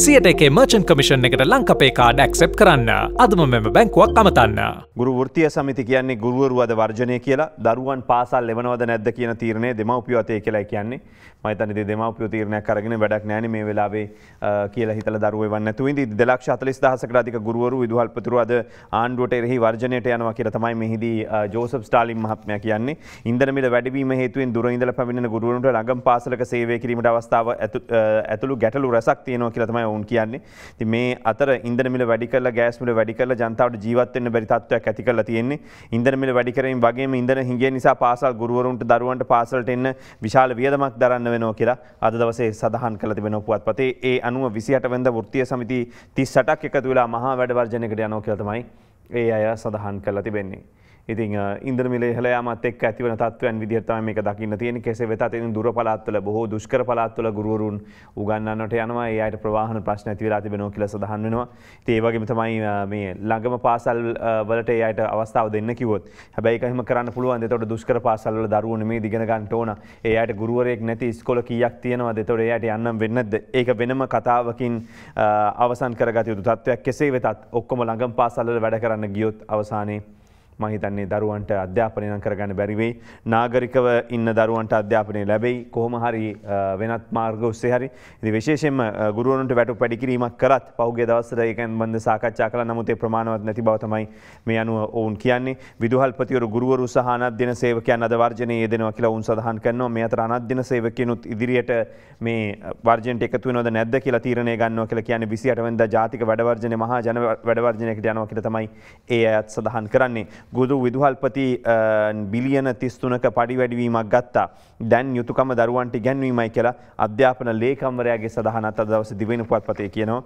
සියට එකේ මර්චන් කමිෂන් එකට ලංකපේ කාඩ ඇක්සෙප් කරන්න අදම මෙම බැංකුවක් අමතන්න ගුරු ෘතිය සමිති කියන්නේ ගුරුවරුවද වර්ජනය කියලා දරුවන් පාසල් එවනවද නැද්ද කියන තීරණය දෙමව්පියෝ අතේ කියලා කියන්නේ මම හිතන්නේ ඉතින් දෙමව්පියෝ තීරණයක් අරගෙන වැඩක් නැහැනේ මේ වෙලාවේ කියලා හිතලා දරුවෝ එවන්න නැතුව ඉඳි 240000කට අධික ගුරුවරු විදුහල්පතිවරු අද ආණ්ඩුවට එරෙහි වර්ජනයට යනවා කියලා තමයි මෙහිදී ජෝසප් ස්ටාලින් මහත්මයා කියන්නේ ඉන්ධන මිල වැඩිවීම හේතුවෙන් දුර ඉඳලා පැමිණෙන ගුරුවරුන්ට ළඟම පාසලක සේවය කිරීමට අවස්ථාව ඇතුළු ගැටලු රැසක් තියෙනවා කියලා තමයි ඔවුන් කියන්නේ. ඉතින් මේ අතර ඉන්ධන මිල වැඩි කරලා ගෑස් මිල වැඩි කරලා ජනතාවට ජීවත් වෙන්න බැරි තත්ත්වයක් ඇති කරලා තියෙන්නේ. ඉන්ධන මිල වැඩි කිරීම වගේම ඉන්ධන හිඟිය නිසා පාසල් ගුරුවරුන්ට දරුවන්ට පාසලට එන්න විශාල වියදමක් දරන්න වෙනවා කියලා අද දවසේ සඳහන් කරලා තිබෙනවා පුවත්පතේ. ඒ අනුව 28 වෙනිදා වෘත්තීය සමිති 38ක් එකතු වෙලා මහා වැඩ වර්ජනයකට යනවා කියලා තමයි ඒ අය සඳහන් කරලා තිබෙන්නේ. ඉතින් ඉන්ද්‍ර මිල හලයාමත් එක් ඇතිවන තත්වයන් විදිහටම මේ දකින්න තියෙන කෙසේ වෙතත් එන දුර පළාත්වල බොහෝ දුෂ්කර පළාත්වල ගුරුවරුන් උගන්වන්නට යනවා ඒ අයට ප්‍රවාහන ප්‍රශ්න ඇති වෙලා තිබෙනවා කියලා සඳහන් වෙනවා. ඉතින් ඒ වගේම තමයි මේ ළඟම පාසල් වලට ඒ අයට අවස්ථාව දෙන්න කිව්වොත්. හැබැයි ඒක එහෙම කරන්න පුළුවන්ද? එතකොට දුෂ්කර පාසල් වල දරුවෝ නෙමේ දිගෙන ගන්න ඕන. ඒ අයට ගුරුවරයෙක් නැති ඉස්කෝල කීයක් තියෙනවද? එතකොට ඒ අයට යන්නම් වෙන්නද? ඒක වෙනම කතාවකින් අවසන් කරගත යුතු තත්වයක් කෙසේ වෙතත් ඔක්කොම ළඟම පාසල් වල වැඩ කරන කරන්න ගියොත් අවසානයේ මහිතන්නේ දරුවන්ට අධ්‍යාපනය නම් කරගන්න බැරිවෙයි. නාගරිකව ඉන්න දරුවන්ට අධ්‍යාපනය ලැබෙයි කොහොම හරි වෙනත් මාර්ග ඔස්සේ හරි ඉති විශේෂෙන් ගුරුවන්ට වැටු පැඩිකිරීමක් කරත් පහුගේ දවසට ඒකන් බඳ සාකච්ඡා කළ නමුතේ ප්‍රමාණවත් නැති බවතමයි මේ අනුව ඔවුන් කියන්නේ විදුහල්පතිවරු ගුරුවරු සහ අනධ්‍යන සේවකයන් අද වර්ජනය යෙදෙනවා කියලා ඔවුන් සඳහන් කරනවා මේ අතර අනධ්‍යන සේවකයනුත් ඉදිරියට මේ වර්ජනට එකතු වෙනවද නැද්ද කියලා තීරණය ගන්නවා කියලා කියන්නේ 28 වෙනිදා ජාතික වැඩවර්ජනය මහා ජන වැඩවර්ජනයකට යනවා කියලා තමයි ඒ අයත් සඳහන් කරන්නේ ගුදු විදුහල්පති බිලියන තිස්තුනක පඩි වැඩවීමක් ගත්තා දැන් යුතුකම දරුවන්ට ගැන්වීමයි කියලා අධ්‍යාපන ලේකම්වරයාගේ සඳහනත් අදවස දිවෙන පුවත්පතේ කියනවා.